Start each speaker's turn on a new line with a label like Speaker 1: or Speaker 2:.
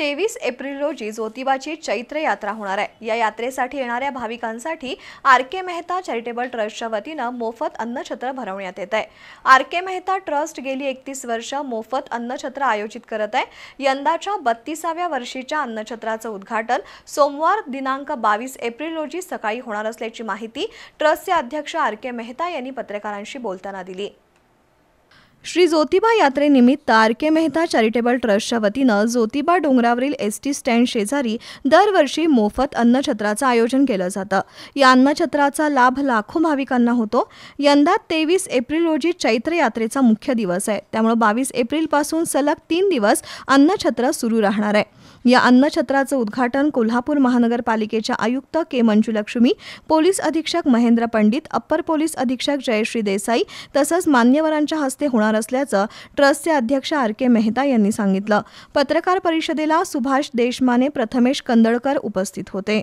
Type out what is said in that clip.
Speaker 1: तेवीस एप्रिल रोजी ज्योतिबाची चैत्र यात्रा होणार आहे या यात्रेसाठी येणाऱ्या भाविकांसाठी आर के मेहता चॅरिटेबल ट्रस्टच्या वतीनं मोफत अन्नछत्र भरवण्यात येत आहे आर के मेहता ट्रस्ट गेली एकतीस वर्ष मोफत अन्नछत्र आयोजित करत आहे यंदाच्या बत्तीसाव्या वर्षीच्या अन्नछत्राचं उद्घाटन सोमवार दिनांक बावीस एप्रिल रोजी सकाळी होणार असल्याची माहिती ट्रस्टचे अध्यक्ष आर के मेहता यांनी पत्रकारांशी बोलताना दिली श्री ज्योतिबा यात्रेनिमित्त आर के मेहता चॅरिटेबल ट्रस्टच्या वतीनं ज्योतिबा डोंगरावरील एस टी स्टँड शेजारी दरवर्षी मोफत अन्नछत्राचं आयोजन केलं जातं या अन्नछत्राचा लाभ लाखो भाविकांना होतो यंदा तेवीस एप्रिल रोजी चैत्र यात्रेचा मुख्य दिवस आहे त्यामुळे बावीस एप्रिलपासून सलग तीन दिवस अन्नछत्र सुरू राहणार आहे या अन्नछत्राचं उद्घाटन कोल्हापूर महानगरपालिकेच्या आयुक्त के मंजुलक्ष्मी पोलीस अधीक्षक महेंद्र पंडित अप्पर पोलीस अधीक्षक जयश्री देसाई तसंच मान्यवरांच्या हस्ते होणार असल्याचं ट्रस्टचे अध्यक्ष आर के मेहता यांनी सांगितलं पत्रकार परिषदेला सुभाष देशमाने प्रथमेश कंदळकर उपस्थित होते